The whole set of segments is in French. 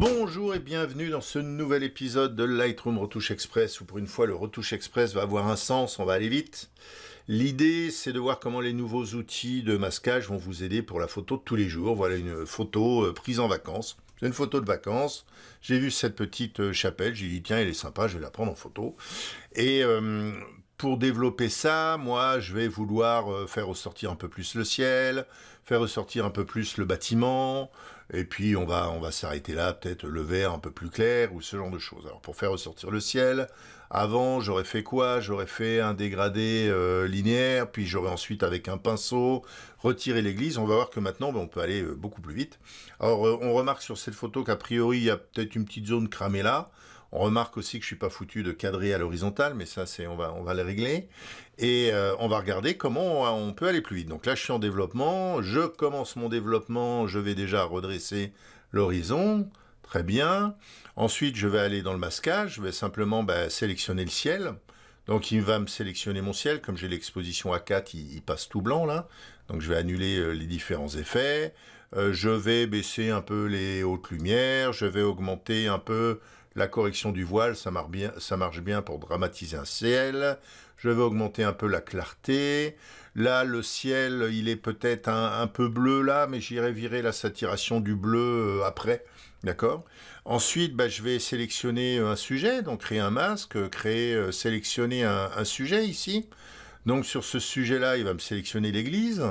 Bonjour et bienvenue dans ce nouvel épisode de Lightroom Retouche Express où pour une fois le retouche express va avoir un sens, on va aller vite. L'idée c'est de voir comment les nouveaux outils de masquage vont vous aider pour la photo de tous les jours. Voilà une photo euh, prise en vacances. C'est une photo de vacances. J'ai vu cette petite euh, chapelle, j'ai dit tiens elle est sympa, je vais la prendre en photo. Et euh, pour développer ça, moi, je vais vouloir euh, faire ressortir un peu plus le ciel, faire ressortir un peu plus le bâtiment, et puis on va, on va s'arrêter là, peut-être le vert un peu plus clair ou ce genre de choses. Alors pour faire ressortir le ciel, avant j'aurais fait quoi J'aurais fait un dégradé euh, linéaire, puis j'aurais ensuite avec un pinceau retiré l'église. On va voir que maintenant ben, on peut aller euh, beaucoup plus vite. Alors on remarque sur cette photo qu'a priori il y a peut-être une petite zone cramée là. On remarque aussi que je suis pas foutu de cadrer à l'horizontale, mais ça, c'est on va, on va le régler. Et euh, on va regarder comment on, peut aller plus vite. Donc là, je suis en développement. Je commence mon développement. Je vais déjà redresser l'horizon. Très bien. Ensuite, je vais aller dans le masquage. Je vais simplement bah, sélectionner le ciel. Donc il va me sélectionner mon ciel, comme j'ai l'exposition à 4 il, passe tout blanc là. Donc je vais annuler euh, les différents effets, euh, je vais baisser un peu les hautes lumières, je vais augmenter un peu la correction du voile, ça marche bien, pour dramatiser un ciel. Je vais augmenter un peu la clarté. Là, le ciel, il est peut-être un, peu bleu là, mais j'irai virer la saturation du bleu euh, après. D'accord Ensuite, bah, je vais sélectionner un sujet, donc créer un masque, euh, créer, euh, sélectionner un sujet ici. Donc sur ce sujet-là, il va me sélectionner l'église.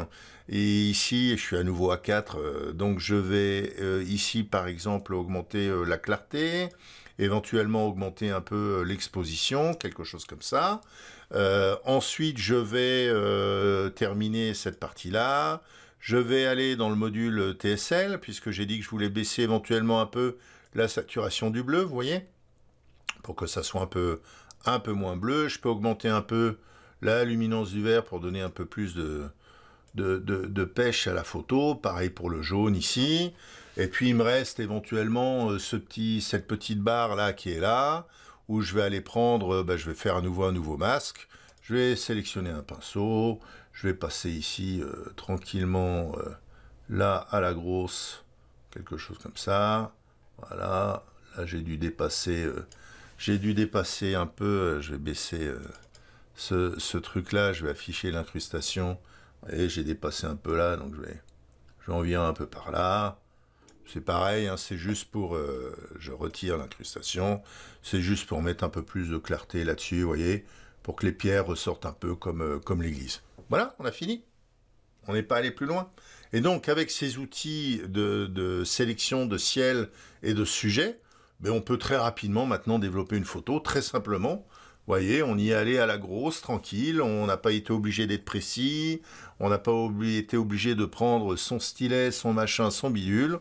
Et ici, je suis à nouveau à 4, euh, donc je vais euh, ici par exemple augmenter euh, la clarté, éventuellement augmenter un peu l'exposition, quelque chose comme ça. ensuite, je vais terminer cette partie-là. Je vais aller dans le module TSL, puisque j'ai dit que je voulais baisser éventuellement un peu la saturation du bleu, vous voyez Pour que ça soit un peu, un peu moins bleu. Je peux augmenter un peu la luminance du vert pour donner un peu plus de, pêche à la photo. Pareil pour le jaune ici. Et puis il me reste éventuellement euh, cette petite barre là qui est là, où je vais aller prendre, euh, bah, je vais faire à nouveau un nouveau masque. Je vais sélectionner un pinceau. Je vais passer ici euh, tranquillement là à la grosse, quelque chose comme ça. Voilà, là j'ai dû dépasser, j'ai dû dépasser un peu. je vais baisser ce, truc-là, je vais afficher l'incrustation. Vous voyez, j'ai dépassé un peu là, donc je vais, j'en viens un peu par là. C'est pareil, hein, c'est juste pour, euh, je retire l'incrustation. C'est juste pour mettre un peu plus de clarté là-dessus, vous voyez, pour que les pierres ressortent un peu comme, euh, comme l'église. Voilà, on a fini. On n'est pas allé plus loin. Et donc, avec ces outils de, sélection de ciel et de sujet, ben, on peut très rapidement maintenant développer une photo, très simplement, voyez, on y est à la grosse, tranquille, on n'a pas été obligé d'être précis, on n'a pas été obligé de prendre son stylet, son machin, son bidule.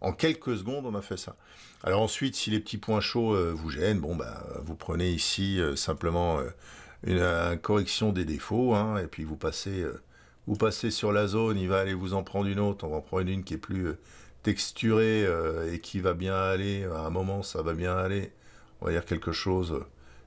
En quelques secondes, on a fait ça. Alors ensuite, si les petits points chauds euh, vous gênent, bon bah vous prenez ici euh, simplement euh, une, correction des défauts, hein, et puis vous passez, vous passez sur la zone, il va aller vous en prendre une autre, on va en prendre une qui est plus texturée et qui va bien aller, à un moment ça va bien aller, on va dire quelque chose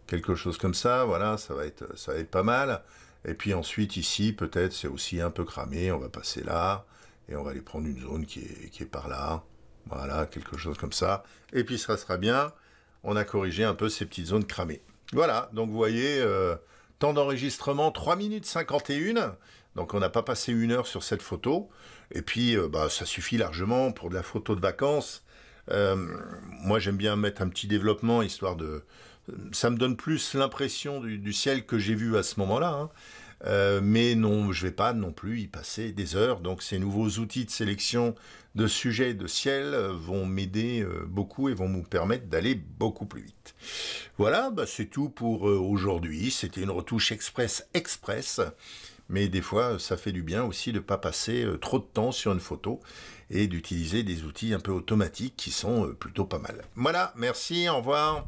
quelque chose comme ça, voilà, ça va être, ça va être pas mal. Et puis ensuite, ici, peut-être, c'est aussi un peu cramé, on va passer là, et on va aller prendre une zone qui est, qui est par là, voilà, quelque chose comme ça. Et puis ça sera bien, on a corrigé un peu ces petites zones cramées. Voilà, donc vous voyez, euh, temps d'enregistrement 3 minutes 51, donc on n'a pas passé une heure sur cette photo, et puis euh, bah, ça suffit largement pour de la photo de vacances. Euh, moi j'aime bien mettre un petit développement, histoire de ça me donne plus l'impression du, ciel que j'ai vu à ce moment-là. Hein. Euh, mais non, je ne vais pas non plus y passer des heures. Donc ces nouveaux outils de sélection de sujets de ciel euh, vont m'aider euh, beaucoup et vont me permettre d'aller beaucoup plus vite. Voilà, bah, c'est tout pour aujourd'hui. C'était une retouche express express. Mais des fois, ça fait du bien aussi de ne pas passer trop de temps sur une photo et d'utiliser des outils un peu automatiques qui sont plutôt pas mal. Voilà, merci, au revoir.